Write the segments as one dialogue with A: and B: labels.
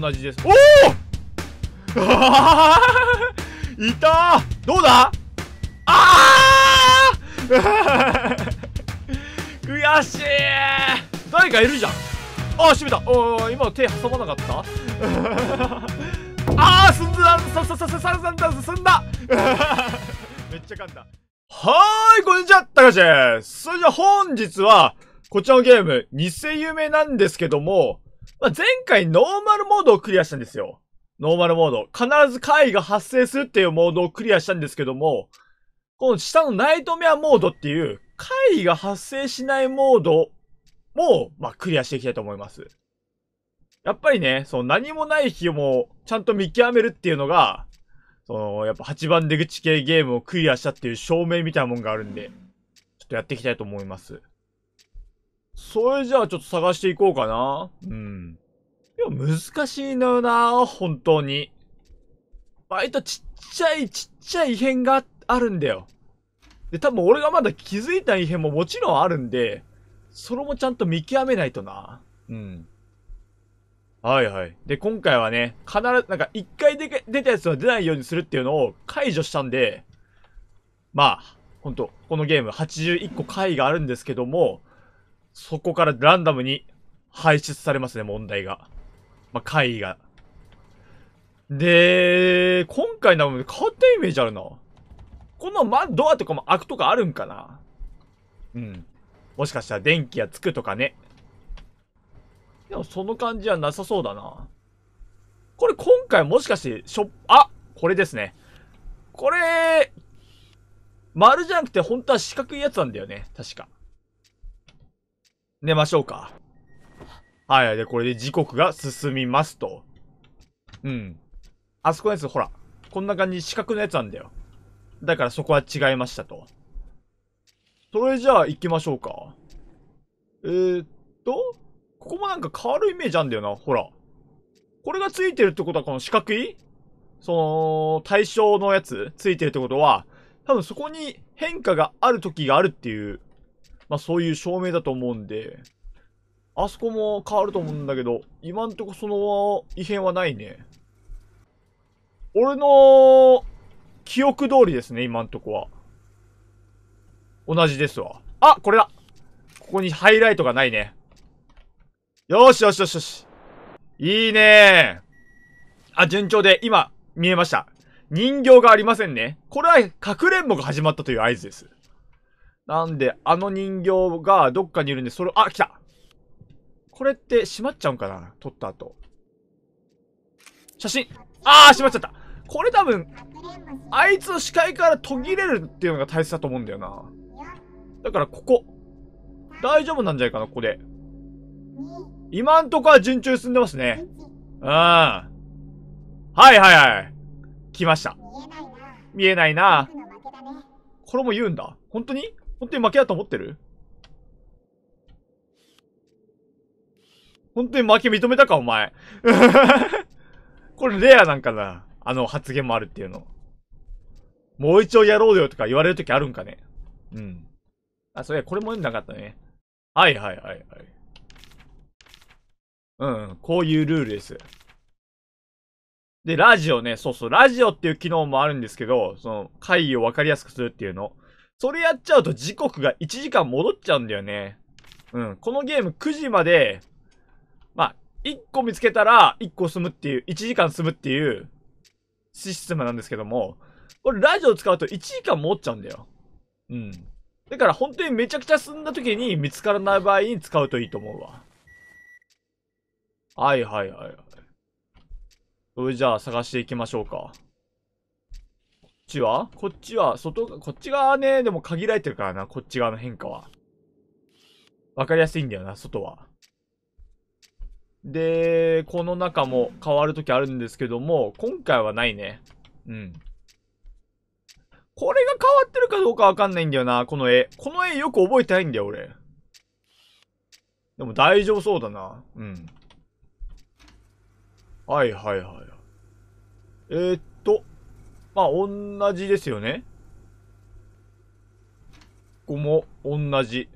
A: 同じですおお いたどうだああ 悔しい誰かいるじゃんああ閉めたお今手挟まなかった ああすんだ進さささささんだすんだめっちゃ噛んだはーい、こんにちは、たかしです。それじゃ本日は、こちらのゲーム、偽夢なんですけども、まあ、前回ノーマルモードをクリアしたんですよ。ノーマルモード。必ず怪異が発生するっていうモードをクリアしたんですけども、この下のナイトメアモードっていう、怪異が発生しないモードも、まあ、クリアしていきたいと思います。やっぱりね、その何もない日もちゃんと見極めるっていうのが、その、やっぱ8番出口系ゲームをクリアしたっていう証明みたいなもんがあるんで、ちょっとやっていきたいと思います。それじゃあちょっと探していこうかな。うん。いや、難しいのよな、本当に。割とちっちゃいちっちゃい異変があるんだよ。で、多分俺がまだ気づいた異変ももちろんあるんで、それもちゃんと見極めないとな。うん。はいはい。で、今回はね、必ず、なんか一回で出たやつは出ないようにするっていうのを解除したんで、まあ、ほんと、このゲーム81個回があるんですけども、そこからランダムに排出されますね、問題が。まあ、会議が。で、今回なのに変わったイメージあるな。このま、ドアとかも開くとかあるんかなうん。もしかしたら電気がつくとかね。でもその感じはなさそうだな。これ今回もしかして、しょ、あこれですね。これ、丸じゃなくて本当は四角いやつなんだよね。確か。寝ましょうか。はい、はい。で、これで時刻が進みますと。うん。あそこのやつ、ほら。こんな感じ四角のやつなんだよ。だからそこは違いましたと。それじゃあ行きましょうか。えー、っと、ここもなんか変わるイメージあんだよな。ほら。これがついてるってことはこの四角いその、対象のやつついてるってことは、多分そこに変化がある時があるっていうまあそういう証明だと思うんで、あそこも変わると思うんだけど、今んとこその異変はないね。俺の記憶通りですね、今んとこは。同じですわ。あ、これだここにハイライトがないね。よしよしよしよし。いいねあ、順調で、今、見えました。人形がありませんね。これは、かくれんぼが始まったという合図です。なんで、あの人形がどっかにいるんで、それ、あ、来たこれって閉まっちゃうんかな撮った後。写真ああ閉まっちゃったこれ多分、あいつの視界から途切れるっていうのが大切だと思うんだよな。だからここ。大丈夫なんじゃないかな、ここで。今んとこは順調に進んでますね。うん。はいはいはい。来ました。見えないな。これも言うんだ。本当に本当に負けだと思ってる本当に負け認めたか、お前。これレアなんかな。あの発言もあるっていうの。もう一応やろうよとか言われるときあるんかね。うん。あ、それこれも読んなかったね。はいはいはいはい。うん、こういうルールです。で、ラジオね、そうそう、ラジオっていう機能もあるんですけど、その、会議を分かりやすくするっていうの。それやっちゃうと時刻が1時間戻っちゃうんだよね。うん。このゲーム9時まで、まあ、1個見つけたら1個済むっていう、1時間済むっていうシステムなんですけども、これラジオ使うと1時間戻っちゃうんだよ。うん。だから本当にめちゃくちゃ進んだ時に見つからない場合に使うといいと思うわ。はいはいはい。それじゃあ探していきましょうか。ちはこっちは、外、こっち側ね、でも限られてるからな、こっち側の変化は。わかりやすいんだよな、外は。で、この中も変わるときあるんですけども、今回はないね。うん。これが変わってるかどうかわかんないんだよな、この絵。この絵よく覚えてないんだよ、俺。でも大丈夫そうだな。うん。はいはいはい。えー、っまあ、同じですよね。ここも、同じ。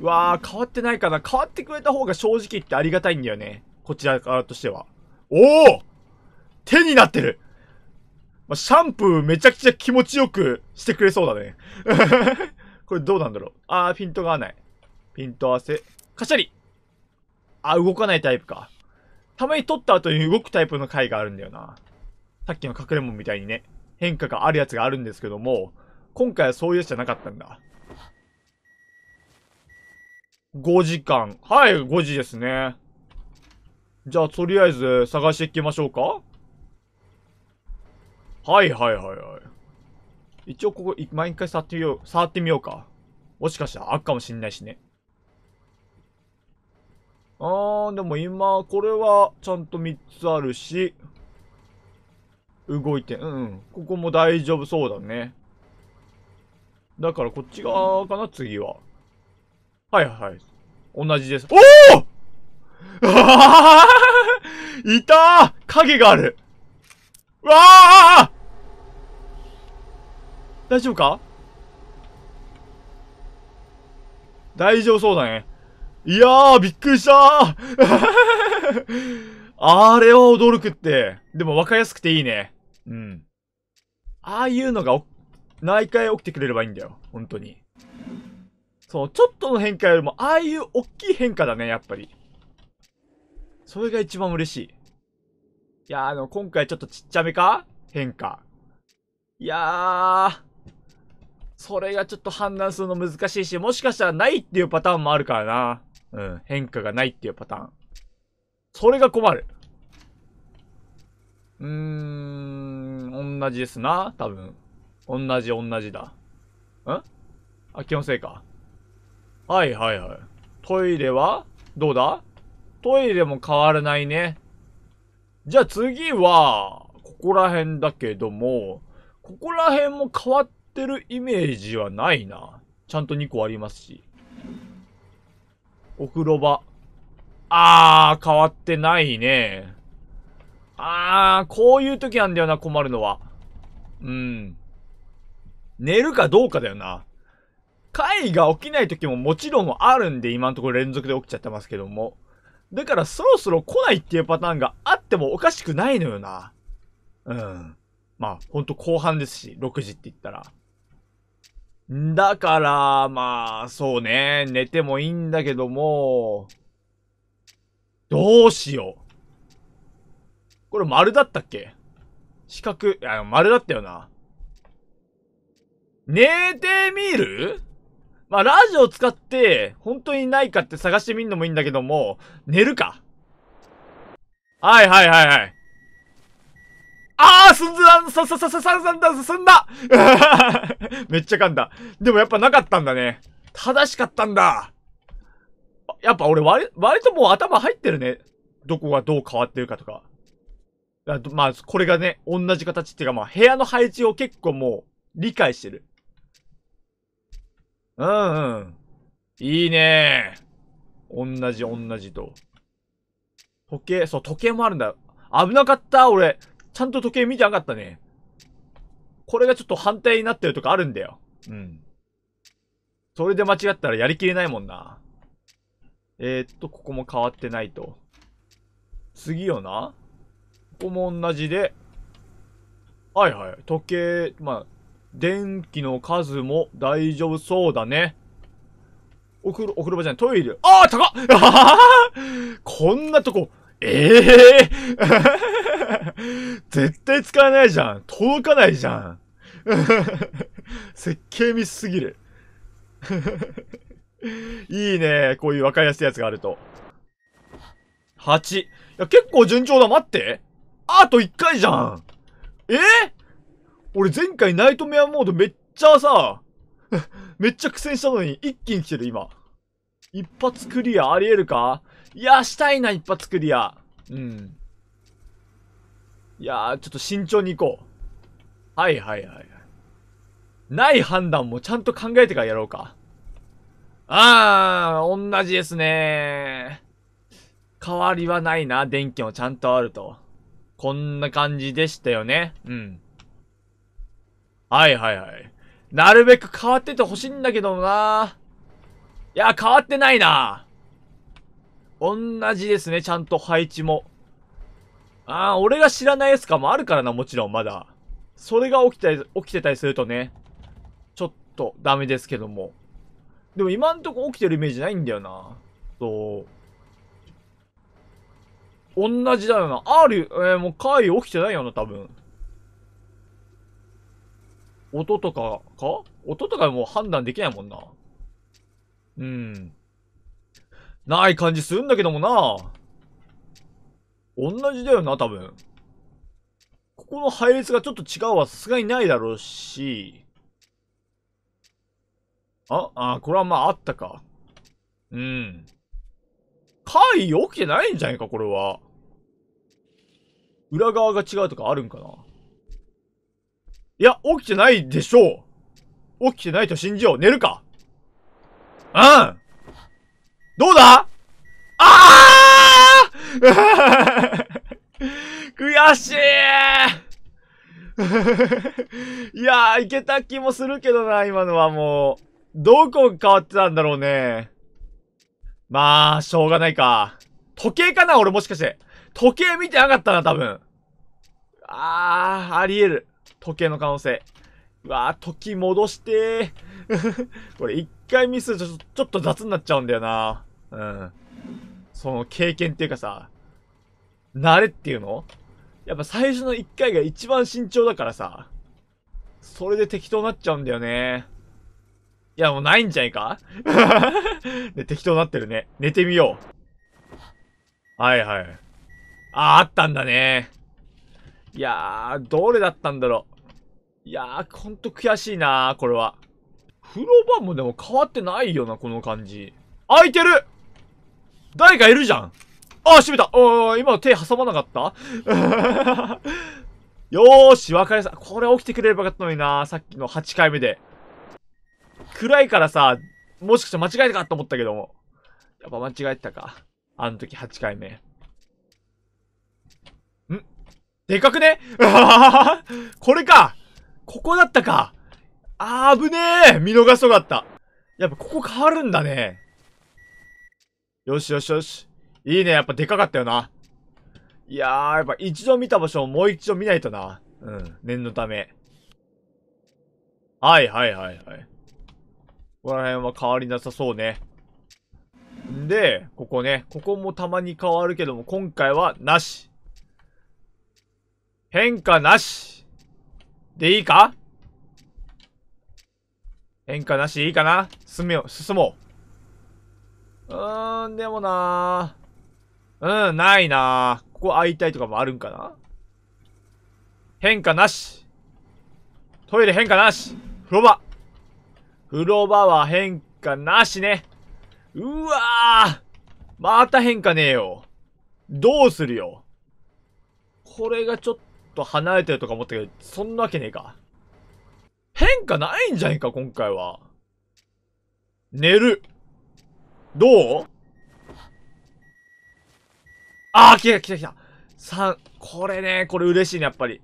A: うわー、変わってないかな。変わってくれた方が正直言ってありがたいんだよね。こちら側としては。おお手になってるまあ、シャンプーめちゃくちゃ気持ちよくしてくれそうだね。これどうなんだろう。あー、ピントが合わない。ピント合わせ。カシャリあ、動かないタイプか。たまに取った後に動くタイプの回があるんだよな。さっきの隠れもみたいにね。変化があるやつがあるんですけども、今回はそういうやつじゃなかったんだ。5時間。はい、5時ですね。じゃあ、とりあえず探していきましょうか。はいはいはいはい。一応ここ、毎回触ってみよう、触ってみようか。もしかしたら開くかもしんないしね。あー、でも今、これはちゃんと3つあるし、動いて、うん、ここも大丈夫そうだね。だからこっち側かな、次は。はいはい。同じです。おお いた影があるわあ大丈夫か大丈夫そうだね。いやー、びっくりした あれは驚くって。でも分かりやすくていいね。うん。ああいうのが、毎回起きてくれればいいんだよ。本当に。そう、ちょっとの変化よりも、ああいう大きい変化だね、やっぱり。それが一番嬉しい。いやあの、今回ちょっとちっちゃめか変化。いやー、それがちょっと判断するの難しいし、もしかしたらないっていうパターンもあるからな。うん、変化がないっていうパターン。それが困る。うーん、同じですな、多分。同じ、同じだ。んあ、気のせいか。はいはいはい。トイレはどうだトイレも変わらないね。じゃあ次は、ここら辺だけども、ここら辺も変わってるイメージはないな。ちゃんと2個ありますし。お風呂場。あー、変わってないね。あー、こういう時なんだよな、困るのは。うん。寝るかどうかだよな。会が起きない時ももちろんあるんで、今のところ連続で起きちゃってますけども。だからそろそろ来ないっていうパターンがあってもおかしくないのよな。うん。まあ、ほんと後半ですし、6時って言ったら。だから、まあ、そうね、寝てもいいんだけども、どうしよう。これ丸だったっけ四角。いや、丸だったよな。寝てみるまあ、ラジオ使って、本当にないかって探してみるのもいいんだけども、寝るか。はいはいはいはい。あーすんずらん、さ、さ、さ、さ、さ、さんだ、すんだ めっちゃ噛んだ。でもやっぱなかったんだね。正しかったんだ。やっぱ俺割、割ともう頭入ってるね。どこがどう変わってるかとか。あと、まあ、これがね、同じ形っていうか、まあ、部屋の配置を結構もう、理解してる。うんうん。いいねえ。同じ同じと。時計、そう、時計もあるんだ。危なかった俺、ちゃんと時計見てなかったね。これがちょっと反対になってるとかあるんだよ。うん。それで間違ったらやりきれないもんな。えー、っと、ここも変わってないと。次よなここも同じで、はいはい、時計、まあ、電気の数も大丈夫そうだね。お風呂、お風呂場じゃない、トイレ。ああ、高っあ こんなとこ、ええー、絶対使わないじゃん。届かないじゃん。設計ミスすぎる。いいね。こういう分かりやすいやつがあると。8。いや、結構順調だ。待って。あと1回じゃんえー、俺前回ナイトメアモードめっちゃさ、めっちゃ苦戦したのに一気に来てる今。一発クリアあり得るかいや、したいな、一発クリア。うん。いやー、ちょっと慎重に行こう。はいはいはい。ない判断もちゃんと考えてからやろうか。あー、同じですね変わりはないな、電気もちゃんとあると。こんな感じでしたよね。うん。はいはいはい。なるべく変わっててほしいんだけどな。いや、変わってないな。同じですね、ちゃんと配置も。あー、俺が知らないやつかもあるからな、もちろん、まだ。それが起きたり、起きてたりするとね、ちょっとダメですけども。でも今んとこ起きてるイメージないんだよな。そう。同じだよな。ある、えー、もう回起きてないよな、多分。音とかか音とかもう判断できないもんな。うん。ない感じするんだけどもな。同じだよな、多分。ここの配列がちょっと違うはさすがにないだろうし。あ、あ、これはまああったか。うん。会議起きてないんじゃないか、これは。裏側が違うとかあるんかないや、起きてないでしょう。起きてないと信じよう。寝るか。うんどうだああ 悔しい いやー、いけた気もするけどな、今のはもう。どこ変わってたんだろうね。まあ、しょうがないか。時計かな俺もしかして。時計見てなかったな、多分。ああ、あり得る。時計の可能性。うわー、時戻して これ一回ミスちょ、ちょっと雑になっちゃうんだよな。うん。その経験っていうかさ、慣れっていうのやっぱ最初の一回が一番慎重だからさ、それで適当になっちゃうんだよね。いや、もうないんじゃいかで、適当になってるね。寝てみよう。はいはい。あ、あったんだね。いやー、どれだったんだろう。いやー、ほんと悔しいなー、これは。風呂場もでも変わってないよな、この感じ。開いてる誰かいるじゃんあー、閉めたおー、今の手挟まなかった よーし、わかりました。これ起きてくれればよかったのになー、さっきの8回目で。暗いからさ、もしかしたら間違えたかと思ったけども。やっぱ間違えたか。あの時8回目。んでかくね これかここだったかあーぶねえ見逃しうかった。やっぱここ変わるんだね。よしよしよし。いいね。やっぱでかかったよな。いやー、やっぱ一度見た場所をもう一度見ないとな。うん。念のため。はいはいはいはい。ここら辺は変わりなさそうね。んで、ここね。ここもたまに変わるけども、今回はなし。変化なし。でいいか変化なしでいいかな進めよ、う、進もう。うーん、でもなー。うん、ないなー。ここ会いたいとかもあるんかな変化なし。トイレ変化なし。風呂場。風呂場は変化なしね。うわーまた変化ねえよ。どうするよ。これがちょっと離れてるとか思ったけど、そんなわけねえか。変化ないんじゃねえか、今回は。寝る。どうああ、来た来た来た。3、これね、これ嬉しいね、やっぱり。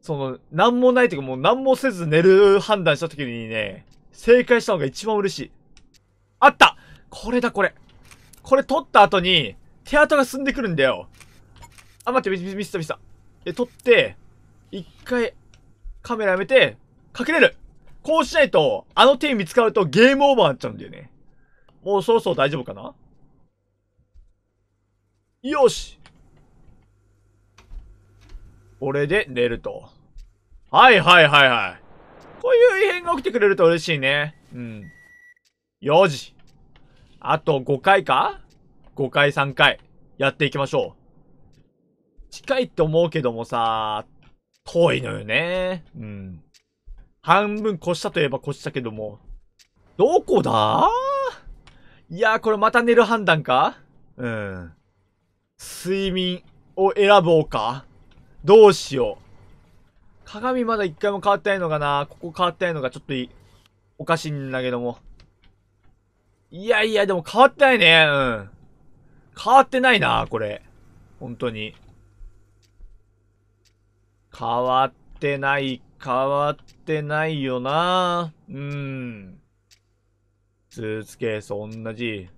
A: その、なんもないというか、もうなんもせず寝る判断した時にね、正解したのが一番嬉しい。あったこれだ、これ。これ取った後に、手跡が進んでくるんだよ。あ、待って、見せた、見せた。で、取って、一回、カメラやめて、隠れるこうしないと、あの手見つかるとゲームオーバーになっちゃうんだよね。もうそろそろ大丈夫かなよしこれで寝ると。はいはいはいはい。こういう異変が起きてくれると嬉しいね。うん。4時。あと5回か ?5 回3回。やっていきましょう。近いと思うけどもさ、遠いのよね。うん。半分越したといえば越したけども。どこだいやーこれまた寝る判断かうん。睡眠を選ぼうかどうしよう。鏡まだ一回も変わってないのかなここ変わってないのがちょっとおかしいんだけども。いやいや、でも変わってないね。うん。変わってないな、これ。本当に。変わってない、変わってないよな。うん。スーツケース同じ。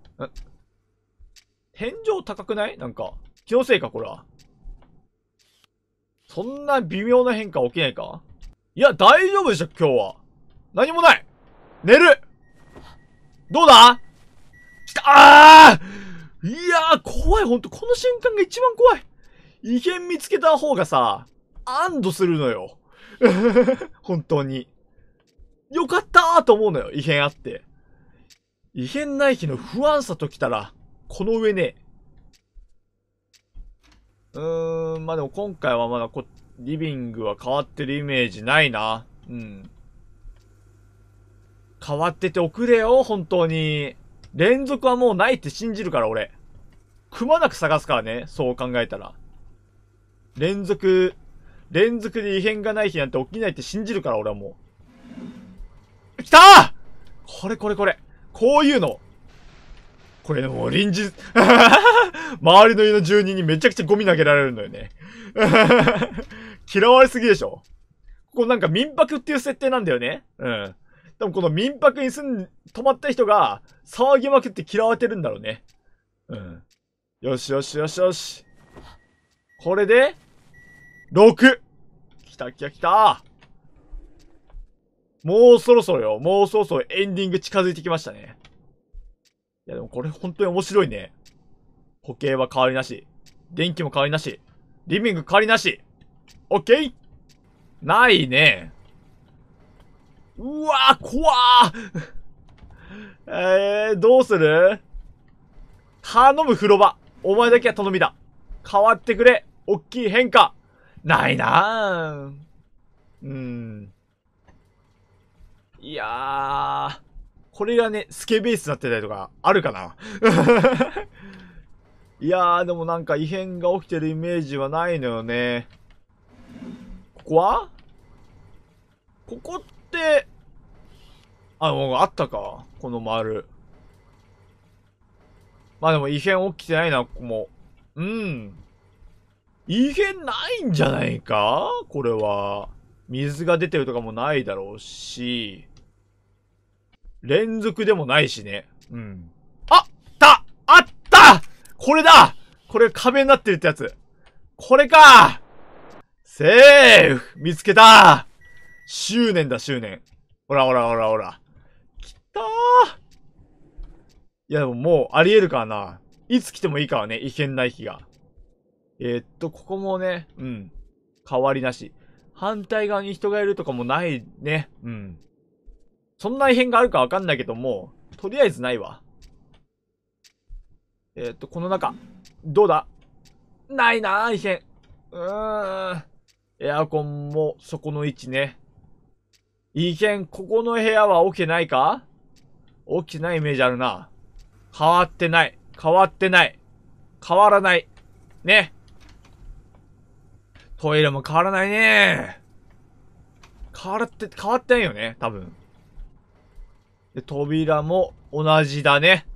A: 天井高くないなんか。気のせいか、これは。そんな微妙な変化起きないかいや、大丈夫でしょ、今日は。何もない。寝るどうだ来たあーいやー、怖い、ほんと。この瞬間が一番怖い。異変見つけた方がさ、安堵するのよ。本当に。よかったーと思うのよ、異変あって。異変ない日の不安さときたら、この上ね、うーん、まあでも今回はまだこ、リビングは変わってるイメージないな。うん。変わってておくれよ、本当に。連続はもうないって信じるから、俺。くまなく探すからね、そう考えたら。連続、連続で異変がない日なんて起きないって信じるから、俺はもう。来たーこれこれこれ。こういうの。これ、オレンジ、周りの家の住人にめちゃくちゃゴミ投げられるのよね 嫌われすぎでしょここなんか民泊っていう設定なんだよね。うん。でもこの民泊に住ん、泊まった人が騒ぎまくって嫌われてるんだろうね。うん。よしよしよしよし。これで、6! 来た来た来たもうそろそろよ。もうそろそろエンディング近づいてきましたね。やでもこれ本当に面白いね。時計は変わりなし。電気も変わりなし。リビング変わりなし。オッケーないね。うわー怖 えー、どうする頼む風呂場。お前だけは頼みだ。変わってくれ。おっきい変化。ないなぁ。うん。いやこれがね、スケベースになってたりとか、あるかな いやー、でもなんか異変が起きてるイメージはないのよね。ここはここって、あ、もうあったか。この丸。まあでも異変起きてないな、ここも。うん。異変ないんじゃないかこれは。水が出てるとかもないだろうし。連続でもないしね。うん。あったあったこれだこれ壁になってるってやつ。これかセーフ見つけた執念だ、執念。ほらほらほらほら。来たーいや、でももうあり得るからな。いつ来てもいいからね、異変ない日が。えー、っと、ここもね、うん。変わりなし。反対側に人がいるとかもないね。うん。そんな異変があるかわかんないけども、とりあえずないわ。えー、っと、この中。どうだないな異変。うーん。エアコンもそこの位置ね。異変、ここの部屋は起きてないか起きてないイメージあるな。変わってない。変わってない。変わらない。ね。トイレも変わらないね。変わって、変わってないよね、多分。で、扉も同じだね。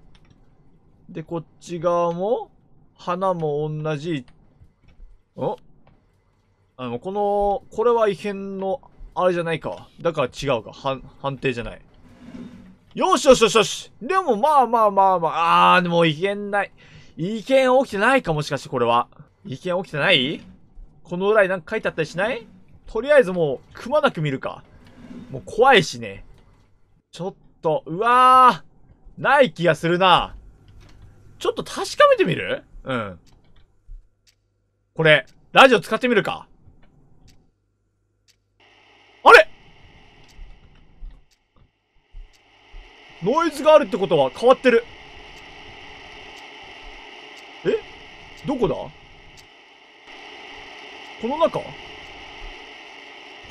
A: で、こっち側も、花も同じ。んあの、この、これは異変の、あれじゃないか。だから違うか。は判定じゃない。よしよしよしよしでもまあまあまあまあ、あー、でも異変ない。異変起きてないかもしかしてこれは。異変起きてないこの裏になんか書いてあったりしないとりあえずもう、くまなく見るか。もう怖いしね。ちょっと、うわー、ない気がするな。ちょっと確かめてみるうん。これ、ラジオ使ってみるか。あれノイズがあるってことは変わってる。えどこだこの中こ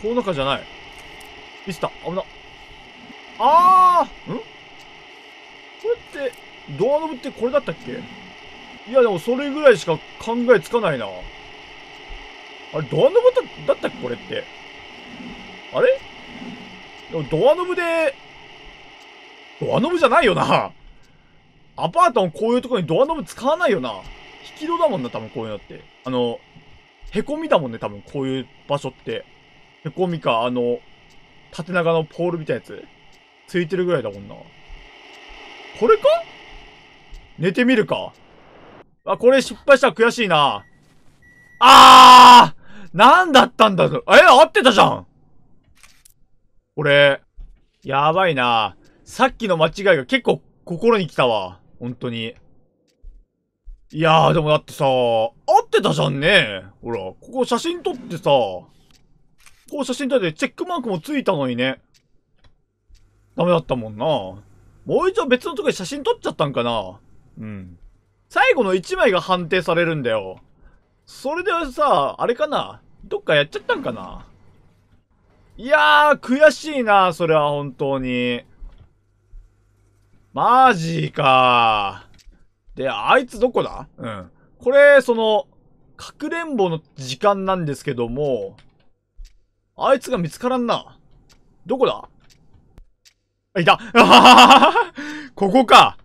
A: の中じゃない。ミスター、危な。ああんこれって、ドアノブってこれだったっけいや、でもそれぐらいしか考えつかないな。あれ、ドアノブだったっけこれって。あれでもドアノブで、ドアノブじゃないよな。アパートのこういうところにドアノブ使わないよな。引き戸だもんな、多分こういうのって。あの、へこみだもんね、多分こういう場所って。へこみか、あの、縦長のポールみたいなやつ。ついてるぐらいだもんな。これか寝てみるか。あ、これ失敗したら悔しいな。あーなんだったんだぞ。え、合ってたじゃん俺、やばいな。さっきの間違いが結構心に来たわ。本当に。いやー、でもだってさ、合ってたじゃんね。ほら、ここ写真撮ってさ、こう写真撮ってチェックマークもついたのにね。ダメだったもんな。もう一度別のとこで写真撮っちゃったんかな。うん。最後の1枚が判定されるんだよ。それでさ、あれかなどっかやっちゃったんかないやー、悔しいな、それは本当に。マジかで、あいつどこだうん。これ、その、かくれんぼの時間なんですけども、あいつが見つからんな。どこだあ、いたあ ここか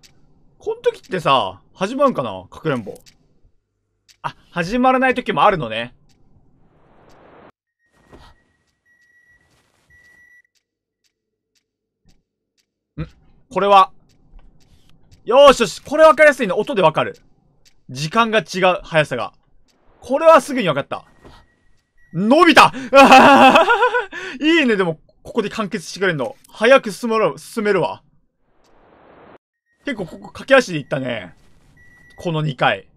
A: この時ってさ、始まるんかなかくれんぼ。あ、始まらない時もあるのね。んこれは。よーしよし。これわかりやすいの。音でわかる。時間が違う。速さが。これはすぐにわかった。伸びた いいね。でも、ここで完結してくれんの。早く進めろ、進めるわ。結構ここ駆け足で行ったね。この2回。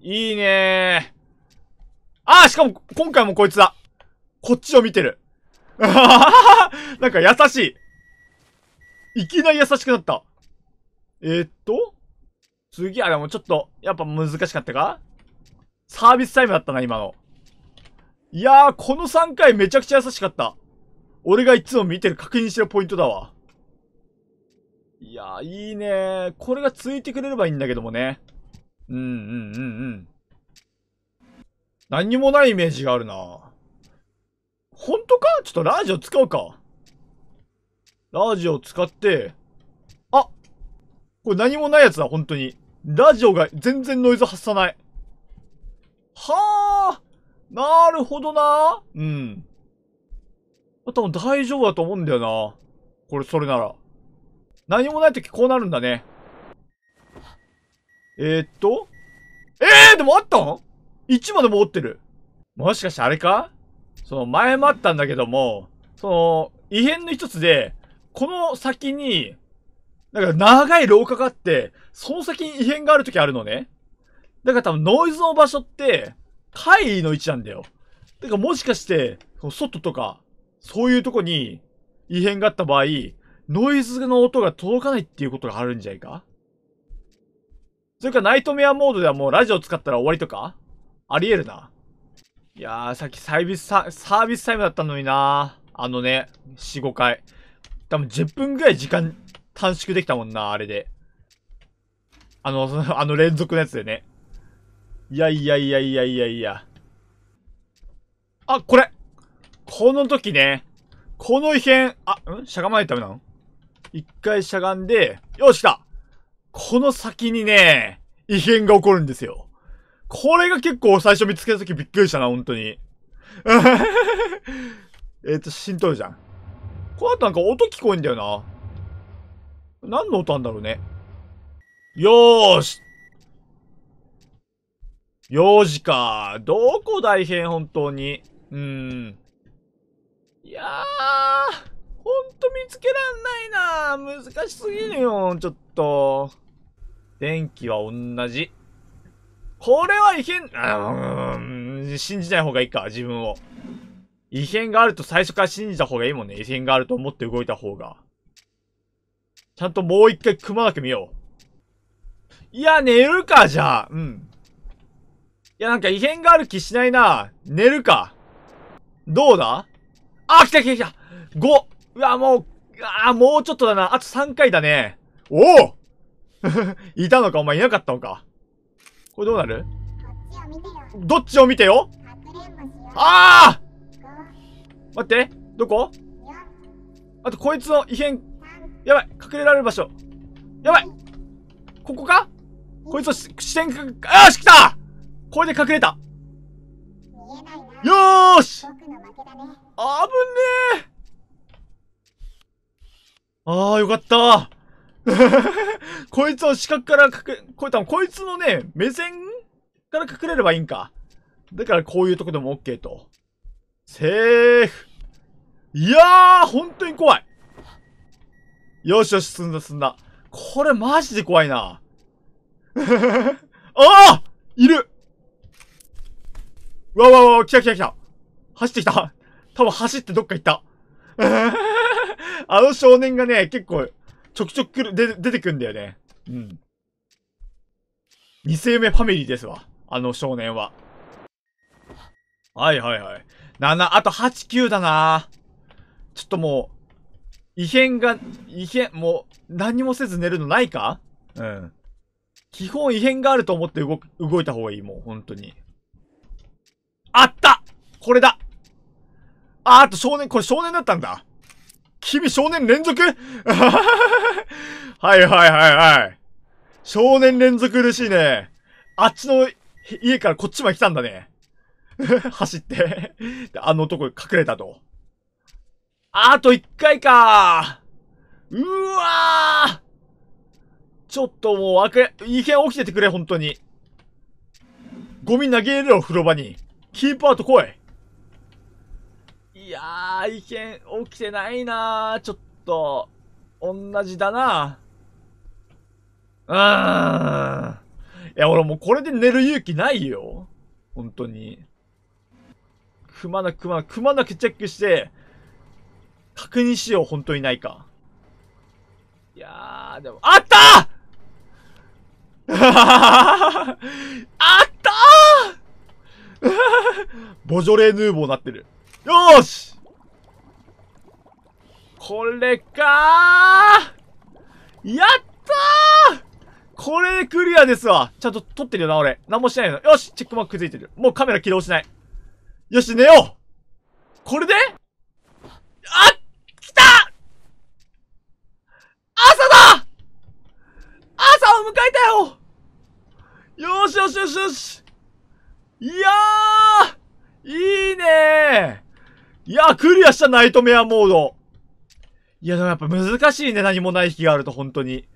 A: いいねー。ああ、しかも、今回もこいつだ。こっちを見てる。なんか優しい。いきなり優しくなった。えー、っと次、あれもちょっと、やっぱ難しかったかサービスタイムだったな、今の。いやー、この3回めちゃくちゃ優しかった。俺がいつも見てる確認してるポイントだわ。いやー、いいねー。これがついてくれればいいんだけどもね。うんうんうんうん。何にもないイメージがあるな。ほんとかちょっとラージオ使おうか。ラジオ使って、あこれ何もないやつだ、本当に。ラジオが全然ノイズ発さない。はあなるほどなうん。多分大丈夫だと思うんだよな。これ、それなら。何もないきこうなるんだね。えー、っと。ええー、でもあったん ?1 まで戻ってる。もしかしてあれかその前もあったんだけども、その、異変の一つで、この先に、なんか長い廊下があって、その先に異変がある時あるのね。だから多分ノイズの場所って、怪異の位置なんだよ。だからもしかして、外とか、そういうとこに異変があった場合、ノイズの音が届かないっていうことがあるんじゃないかそれかナイトメアモードではもうラジオ使ったら終わりとかあり得るな。いやー、さっきサービスサ、サービスタイムだったのになあのね、4、5回。多分10分ぐらい時間短縮できたもんな、あれで。あの、その、あの連続のやつでね。いやいやいやいやいやいや。あ、これこの時ね、この異変、あ、んしゃがまないとダメなの一回しゃがんで、よし来たこの先にね、異変が起こるんですよ。これが結構最初見つけた時びっくりしたな、本当に。えっと、しんとるじゃん。この後なんか音聞こえんだよな。何の音なんだろうね。よーし幼児か。どこ大変、本当に。うーん。いやー、ほんと見つけらんないな難しすぎるよ、ちょっと。電気は同じ。これは異変、うーん、信じない方がいいか、自分を。異変があると最初から信じた方がいいもんね。異変があると思って動いた方が。ちゃんともう一回くまなく見よう。いや、寝るか、じゃあ。うん。いや、なんか異変がある気しないな。寝るか。どうだあ、来た来た来た !5! うわ、もう、あもうちょっとだな。あと3回だね。おお いたのかお前いなかったのかこれどうなるどっちを見てよああ待って、どこあとこいつの異変。やばい、隠れられる場所。やばいここかこいつを視点か、あし来たこれで隠れたよーしあぶねああ、よかった こいつを四角から隠、こい分こいつのね、目線から隠れればいいんか。だからこういうとこでも OK と。セーフ。いやー、本当に怖い。よしよし、進んだ進んだ。これマジで怖いな。ああいるうわわわ、来た来た来た。走ってきた。多分走ってどっか行った。あの少年がね、結構、ちょくちょくくる、で、出てくんだよね。うん。二世目ファミリーですわ。あの少年は。はいはいはい。7、あと8、9だなちょっともう、異変が、異変、もう、何もせず寝るのないかうん。基本異変があると思って動く、動いた方がいい、もう、本当に。あったこれだあーっと少年、これ少年だったんだ。君少年連続 はいはいはいはい。少年連続嬉しいね。あっちの家からこっちまで来たんだね。走ってで。あの男隠れたと。あと一回かうわちょっともう、あく、異変起きててくれ、本当に。ゴミ投げ入れろ、風呂場に。キーパーと来い。いやー、意見起きてないなー。ちょっと、同じだなうーん。いや、俺もうこれで寝る勇気ないよ。本当に。くまなくまなく、くまなくチェックして、確認しよう、本当にないか。いやー、でも、あったー あったー ボジョレーヌーボーなってる。よしこれかやったーこれでクリアですわ。ちゃんと撮ってるよな、俺。何もしないの。よしチェックマークついてる。もうカメラ起動しない。よし、寝ようこれであ来た朝だ朝を迎えたよよしよしよしよしいやーいいねーいや、クリアしたナイトメアモード。いや、でもやっぱ難しいね。何もない日があると、本当に。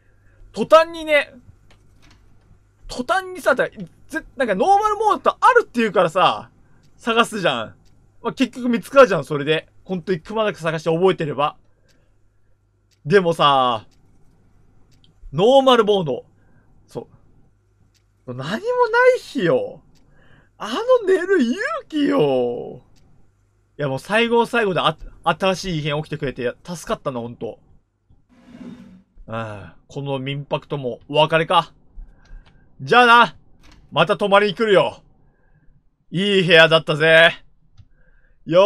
A: 途端にね、途端にさ、ぜなんかノーマルモードとあるって言うからさ、探すじゃん。まあ、結局見つかるじゃん、それで。本当にくまなく探して覚えてれば。でもさ、ノーマルモード。そう。何もない日よ。あの寝る勇気よ。いやもう最後最後であ新しい異変起きてくれて助かったな、ほんと。うん、この民泊ともお別れか。じゃあなまた泊まりに来るよいい部屋だったぜよ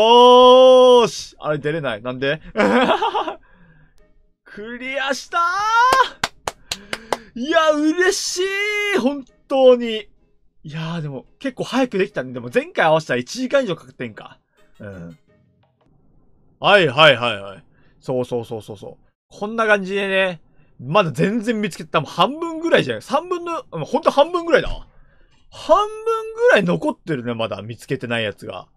A: ーしあれ出れないなんで クリアしたーいや、嬉しい本当にいやーでも結構早くできたね。でも前回合わせたら1時間以上かかってんか。うん。はいはいはいはい。そうそうそうそうそう。こんな感じでね、まだ全然見つけて、多分半分ぐらいじゃない ?3 分の、ほんと半分ぐらいだ。半分ぐらい残ってるね、まだ見つけてないやつが。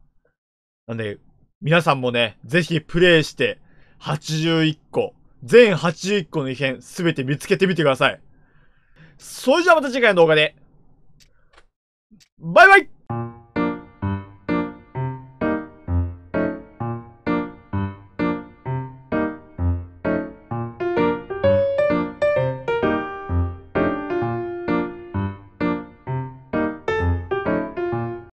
A: なんで、皆さんもね、ぜひプレイして、81個、全81個の異変、すべて見つけてみてください。それじゃあまた次回の動画で。バイバイ